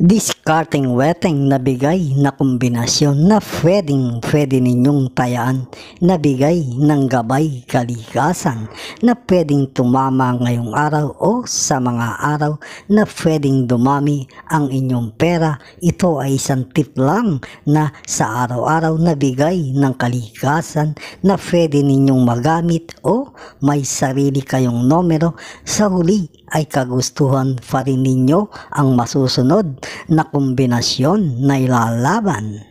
discarding wetting na bigay na kombinasyon na pwedeng pwede ninyong tayaan na bigay ng gabay kalikasan na pwedeng tumama ngayong araw o sa mga araw na pwedeng dumami ang inyong pera. Ito ay isang tip lang na sa araw-araw na bigay ng kalikasan na pwede ninyong magamit o may sarili kayong numero sa huli ay kagustuhan pa rin ninyo ang masusunod na kombinasyon na ilalaban.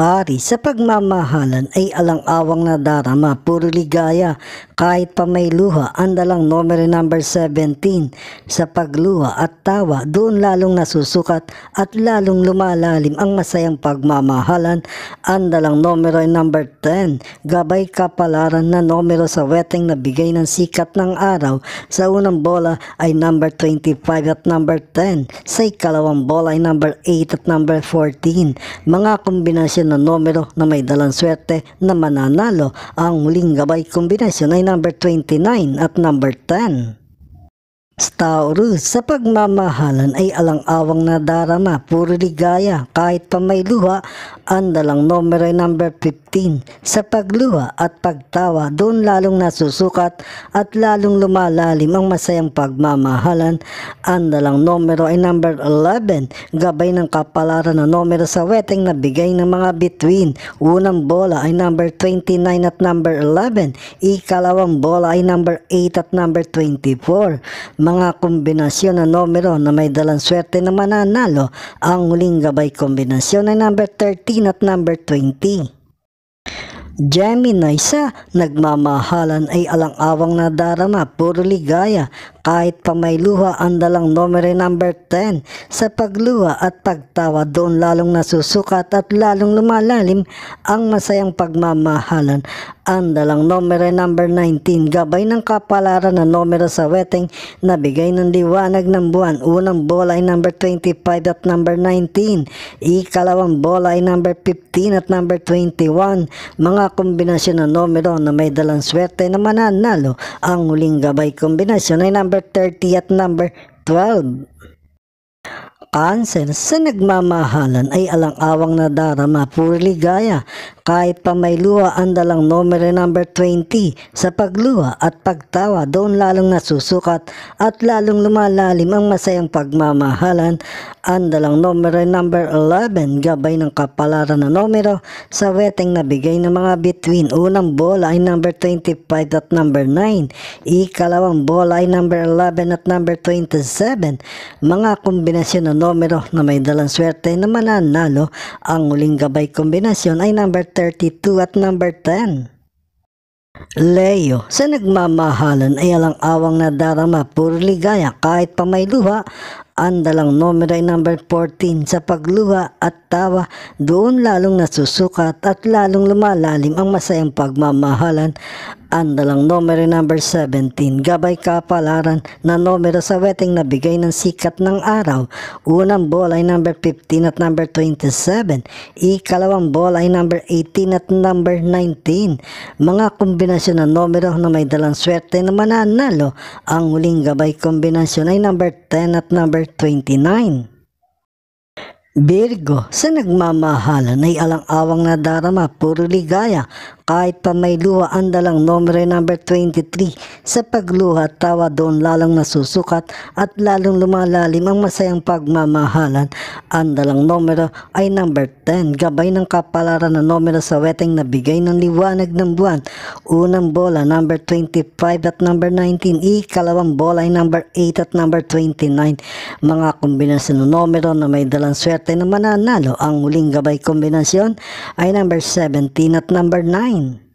Ari sa pagmamahalan ay alang-awang na darama, puro ligaya, kahit pa may luha, andalang numero number 17 sa pagluha at tawa, doon lalong nasusukat at lalong lumalalim ang masayang pagmamahalan, andalang numero number 10, gabay kapalaran na numero sa weteng na bigay ng sikat ng araw, sa unang bola ay number 25 at number 10, sa ikalawang bola ay number 8 at number 14, mga kombinasyon na numero na may dalang swerte na mananalo. Ang muling gabay kombinasyon ay number 29 at number 10. Taurus, sa pagmamahalan ay alang-awang na darama, puro ligaya, kahit pa may luha, ang dalang numero ay number 15 15 sa pagluha at pagtawa doon lalong nasusukat at lalong lumalalim ang masayang pagmamahalan. Ang dalang numero ay number 11, gabay ng kapalaran na numero sa weteng na bigay ng mga between. Unang bola ay number 29 at number 11, ikalawang bola ay number 8 at number 24. Mga kombinasyon na numero na may dalang swerte na mananalo, ang huling gabay kombinasyon ay number 13 at number 20. Gemini sa nagmamahalan ay alang-awang nadarama, puro ligaya, kahit pa may luha ang dalang numero number 10. Sa pagluha at pagtawa doon lalong nasusukat at lalong lumalalim ang masayang pagmamahalan ang dalang numero number 19 gabay ng kapalaran na numero sa weteng na bigay ng liwanag ng buwan unang bola ay number 25 at number 19 ikalawang bola ay number 15 at number 21 mga kombinasyon ng numero na may dalang swerte na mananalo ang huling gabay kombinasyon ay number 30 at number 12 Cancer sa nagmamahalan ay alang-awang na darama, purligaya. Kahit pa may luha ang dalang numero number 20 sa pagluha at pagtawa doon lalong nasusukat at lalong lumalalim ang masayang pagmamahalan ang dalang numero number 11 gabay ng kapalaran na numero sa weteng nabigay ng mga between unang bola ay number 25 at number 9 ikalawang bola ay number 11 at number 27 mga kombinasyon ng numero na may dalang swerte na mananalo ang uling gabay kombinasyon ay number 10 32 at number 10. Leo, sa nagmamahalan ay alang-awang nadarama darama, puro ligaya kahit pa may luha, ang dalang numero ay number 14 sa pagluha at tawa, doon lalong nasusukat at lalong lumalalim ang masayang pagmamahalan ang dalang numero number 17, gabay kapalaran na numero sa wedding na bigay ng sikat ng araw. Unang ball ay number 15 at number 27. Ikalawang ball ay number 18 at number 19. Mga kombinasyon ng numero na may dalang swerte na mananalo. Ang huling gabay kombinasyon ay number 10 at number 29. Virgo, sa nagmamahalan ay alang-awang na darama, puro ligaya, kahit pa may luha andalang numero number 23. Sa pagluha at tawa doon lalong nasusukat at lalong lumalalim ang masayang pagmamahalan. Andalang numero ay number 10, gabay ng kapalaran na numero sa weteng na bigay ng liwanag ng buwan. Unang bola, number 25 at number 19. Ikalawang bola ay number 8 at number 29. Mga kombinasyon ng numero na may dalang swerte swerte na mananalo ang huling gabay kombinasyon ay number 17 at number 9.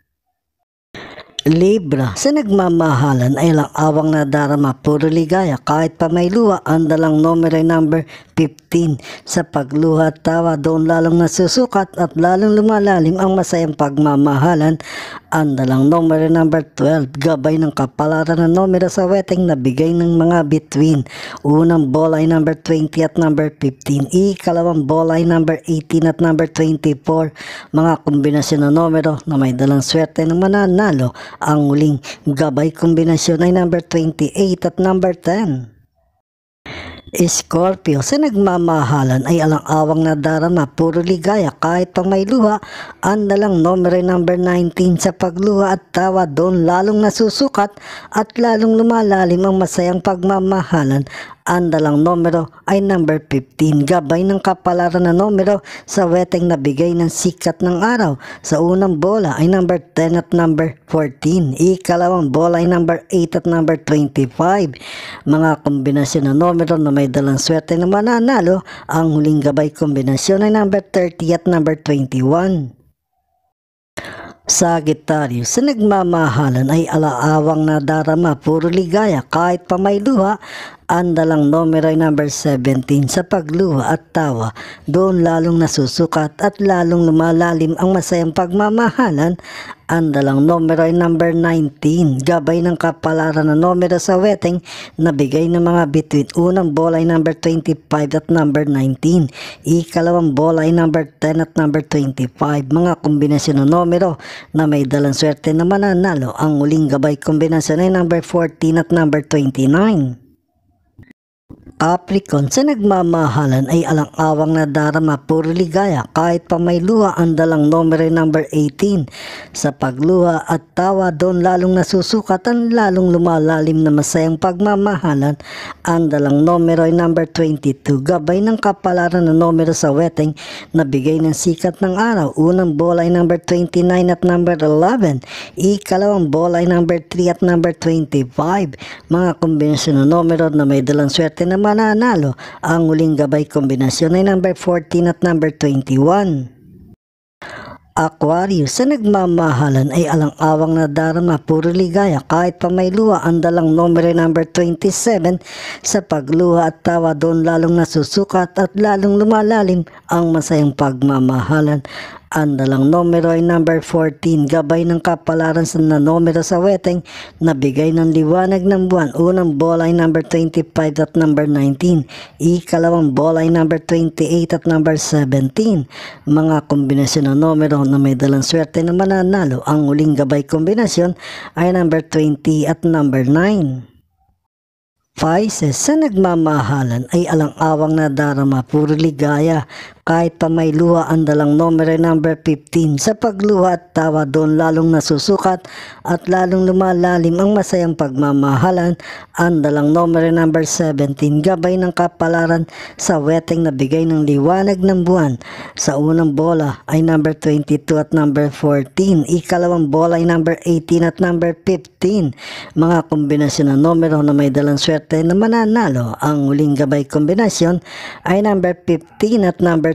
Libra, sa nagmamahalan ay lang awang nadarama, puro ligaya kahit pa may luha, ang dalang numero number 15. Sa pagluha at tawa, doon lalong nasusukat at lalong lumalalim ang masayang pagmamahalan ang dalang numero number 12, gabay ng kapalaran ng numero sa weteng na bigay ng mga between. Unang bola ay number 20 at number 15. Ikalawang bola ay number 18 at number 24. Mga kombinasyon ng numero na may dalang swerte ng mananalo. Ang uling gabay kombinasyon ay number 28 at number 10. Scorpio, sa nagmamahalan ay alang-awang na puro ligaya kahit pa may luha, ang dalang numero number 19 sa pagluha at tawa doon lalong nasusukat at lalong lumalalim ang masayang pagmamahalan ang dalang numero ay number 15, gabay ng kapalaran na numero sa weteng nabigay ng sikat ng araw. Sa unang bola ay number 10 at number 14, ikalawang bola ay number 8 at number 25. Mga kombinasyon na numero na may dalang swerte na mananalo, ang huling gabay kombinasyon ay number 30 at number 21. Sagittarius, sa nagmamahalan ay alaawang nadarama, puro ligaya, kahit pa may luha, andalang dalang numero ay number 17 sa pagluha at tawa. Doon lalong nasusukat at lalong lumalalim ang masayang pagmamahalan. andalang dalang numero ay number 19, gabay ng kapalaran na numero sa wedding na bigay ng mga bituin. Unang bola ay number 25 at number 19. Ikalawang bola ay number 10 at number 25. Mga kombinasyon ng numero na may dalang swerte na mananalo. Ang uling gabay kombinasyon ay number 14 at number 29. Apricon sa nagmamahalan ay alang-awang nadarama puro ligaya kahit pa may luha ang dalang numero number 18. Sa pagluha at tawa doon lalong nasusukat ang lalong lumalalim na masayang pagmamahalan ang dalang numero ay number 22 gabay ng kapalaran na numero sa wedding na bigay ng sikat ng araw. Unang bola ay number 29 at number 11. Ikalawang bola ay number 3 at number 25. Mga kombinasyon ng numero na may dalang swerte na mananalo. Ang huling gabay kombinasyon ay number 14 at number 21. Aquarius, sa nagmamahalan ay alang-awang na darama, puro ligaya kahit pa may luha ang dalang numero number 27 sa pagluha at tawa doon lalong nasusukat at lalong lumalalim ang masayang pagmamahalan ang dalang numero ay number 14, gabay ng kapalaran sa na numero sa weteng na bigay ng liwanag ng buwan. Unang bola ay number 25 at number 19, ikalawang bola ay number 28 at number 17. Mga kombinasyon ng numero na may dalang swerte na mananalo, ang uling gabay kombinasyon ay number 20 at number 9. Pisces, sa nagmamahalan ay alang-awang na darama, puro ligaya, kahit pa may luha ang dalang numero number 15. Sa pagluha at tawa doon lalong nasusukat at lalong lumalalim ang masayang pagmamahalan ang dalang numero number 17 gabay ng kapalaran sa weteng na bigay ng liwanag ng buwan. Sa unang bola ay number 22 at number 14, ikalawang bola ay number 18 at number 15. Mga kombinasyon ng numero na may dalang swerte na mananalo. Ang huling gabay kombinasyon ay number 15 at number